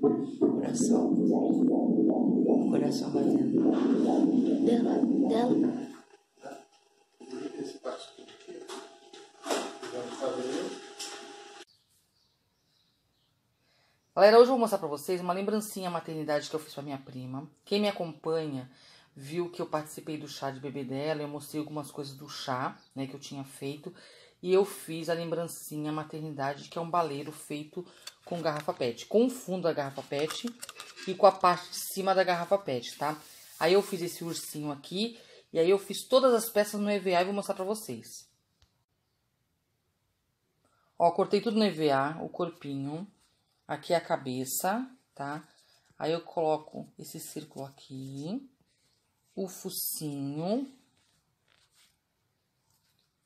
coração. coração batendo. Dela, dela. Galera, hoje eu vou mostrar pra vocês uma lembrancinha maternidade que eu fiz pra minha prima. Quem me acompanha viu que eu participei do chá de bebê dela, eu mostrei algumas coisas do chá, né, que eu tinha feito. E eu fiz a lembrancinha maternidade, que é um baleiro feito com garrafa pet. Com o fundo da garrafa pet e com a parte de cima da garrafa pet, tá? Aí eu fiz esse ursinho aqui. E aí eu fiz todas as peças no EVA e vou mostrar pra vocês. Ó, cortei tudo no EVA, o corpinho. Aqui é a cabeça, tá? Aí eu coloco esse círculo aqui. O focinho.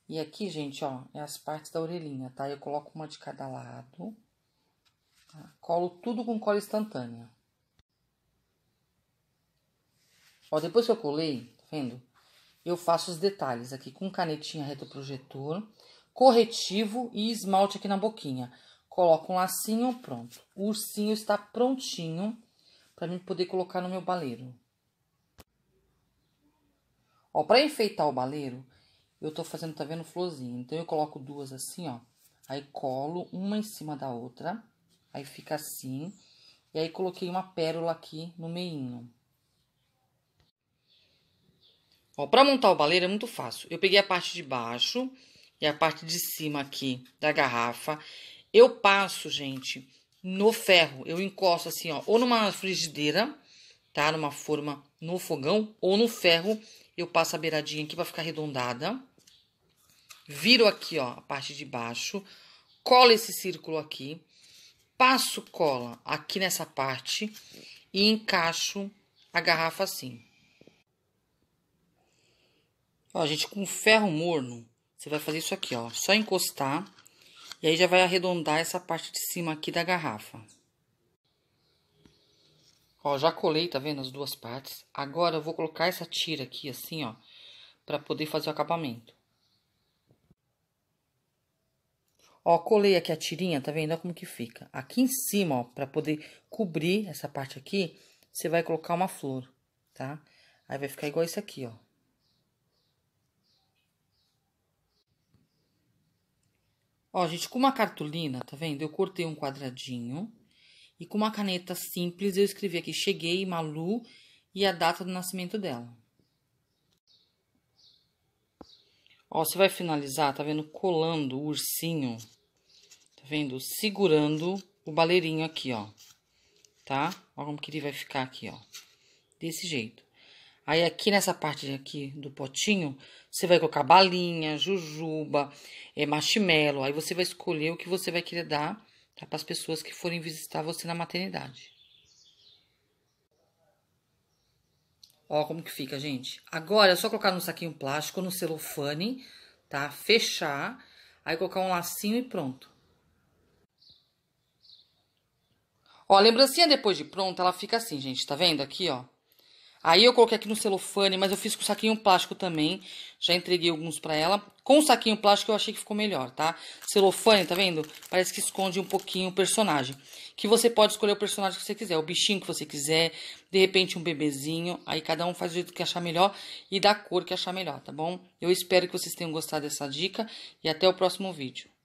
E aqui, gente, ó, é as partes da orelhinha, tá? Eu coloco uma de cada lado. Tá? Colo tudo com cola instantânea. Ó, depois que eu colei, tá vendo? Eu faço os detalhes aqui com canetinha retroprojetor, corretivo e esmalte aqui na boquinha. Coloco um lacinho, pronto. O ursinho está prontinho para mim poder colocar no meu baleiro. Ó, para enfeitar o baleiro, eu tô fazendo, tá vendo, florzinha. Então, eu coloco duas assim, ó. Aí, colo uma em cima da outra. Aí, fica assim. E aí, coloquei uma pérola aqui no meinho. Ó, pra montar o baleiro é muito fácil. Eu peguei a parte de baixo e a parte de cima aqui da garrafa. Eu passo, gente, no ferro. Eu encosto assim, ó, ou numa frigideira, tá? Numa forma no fogão ou no ferro. Eu passo a beiradinha aqui pra ficar arredondada viro aqui, ó, a parte de baixo, colo esse círculo aqui, passo cola aqui nessa parte e encaixo a garrafa assim. Ó, gente, com ferro morno, você vai fazer isso aqui, ó, só encostar e aí já vai arredondar essa parte de cima aqui da garrafa. Ó, já colei, tá vendo as duas partes? Agora eu vou colocar essa tira aqui assim, ó, para poder fazer o acabamento. Ó, colei aqui a tirinha, tá vendo? Olha como que fica. Aqui em cima, ó, pra poder cobrir essa parte aqui, você vai colocar uma flor, tá? Aí vai ficar igual isso aqui, ó. Ó, gente, com uma cartolina, tá vendo? Eu cortei um quadradinho e com uma caneta simples eu escrevi aqui, cheguei, Malu, e a data do nascimento dela. Ó, você vai finalizar, tá vendo? Colando o ursinho Tá vendo? Segurando o baleirinho aqui, ó. Tá? Olha como que ele vai ficar aqui, ó. Desse jeito. Aí aqui nessa parte aqui do potinho, você vai colocar balinha, jujuba, é, marshmallow. Aí você vai escolher o que você vai querer dar tá, para as pessoas que forem visitar você na maternidade. Ó como que fica, gente. Agora é só colocar no saquinho plástico, no celofane, tá? Fechar, aí colocar um lacinho e pronto. Ó, a lembrancinha depois de pronta, ela fica assim, gente, tá vendo aqui, ó? Aí eu coloquei aqui no celofane, mas eu fiz com saquinho plástico também. Já entreguei alguns pra ela. Com o saquinho plástico eu achei que ficou melhor, tá? Celofane, tá vendo? Parece que esconde um pouquinho o personagem. Que você pode escolher o personagem que você quiser, o bichinho que você quiser, de repente um bebezinho. Aí cada um faz o jeito que achar melhor e da cor que achar melhor, tá bom? Eu espero que vocês tenham gostado dessa dica e até o próximo vídeo.